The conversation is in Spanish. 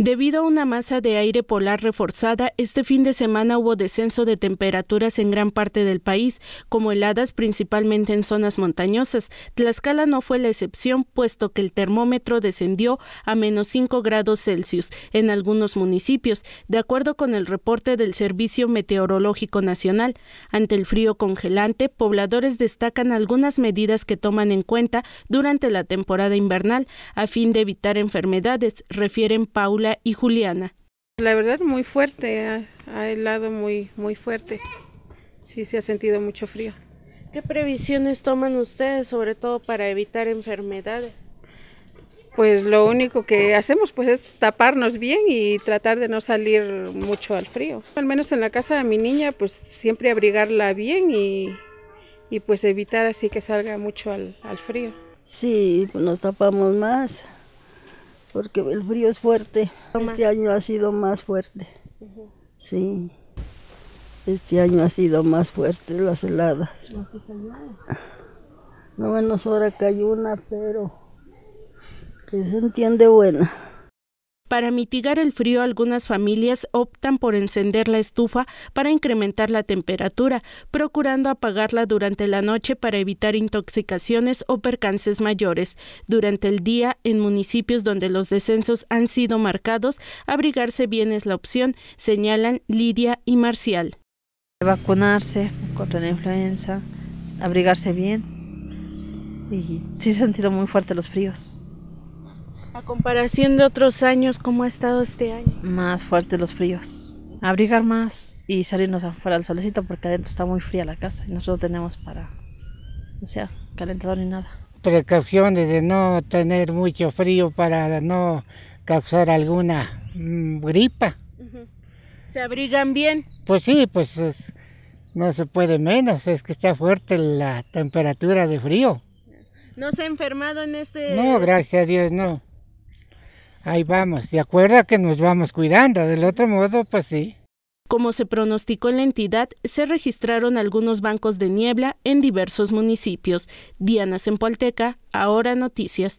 Debido a una masa de aire polar reforzada, este fin de semana hubo descenso de temperaturas en gran parte del país, como heladas principalmente en zonas montañosas. Tlaxcala no fue la excepción, puesto que el termómetro descendió a menos 5 grados Celsius en algunos municipios, de acuerdo con el reporte del Servicio Meteorológico Nacional. Ante el frío congelante, pobladores destacan algunas medidas que toman en cuenta durante la temporada invernal a fin de evitar enfermedades, refieren Paula y Juliana. La verdad muy fuerte, ha, helado muy, muy fuerte. Sí, se ha sentido mucho frío. ¿Qué previsiones toman ustedes, sobre todo para evitar enfermedades? Pues lo único que hacemos pues es taparnos bien y tratar de no salir mucho al frío. Al menos en la casa de mi niña pues siempre abrigarla bien y, y pues evitar así que salga mucho al, al frío. Sí, pues, nos tapamos más porque el frío es fuerte. Este año ha sido más fuerte. Sí. Este año ha sido más fuerte las heladas. No, menos ahora hay una, pero que se entiende buena. Para mitigar el frío, algunas familias optan por encender la estufa para incrementar la temperatura, procurando apagarla durante la noche para evitar intoxicaciones o percances mayores. Durante el día, en municipios donde los descensos han sido marcados, abrigarse bien es la opción, señalan Lidia y Marcial. Vacunarse contra la influenza, abrigarse bien. Y sí he sentido muy fuerte los fríos. A comparación de otros años, ¿cómo ha estado este año? Más fuertes los fríos. Abrigar más y salirnos afuera al solecito porque adentro está muy fría la casa y nosotros tenemos para, o sea, calentador ni nada. Precauciones de no tener mucho frío para no causar alguna mm, gripa. ¿Se abrigan bien? Pues sí, pues no se puede menos, es que está fuerte la temperatura de frío. ¿No se ha enfermado en este...? No, gracias a Dios, no ahí vamos. se acuerda que nos vamos cuidando, del otro modo, pues sí. Como se pronosticó en la entidad, se registraron algunos bancos de niebla en diversos municipios. Diana Sempolteca, ahora noticias.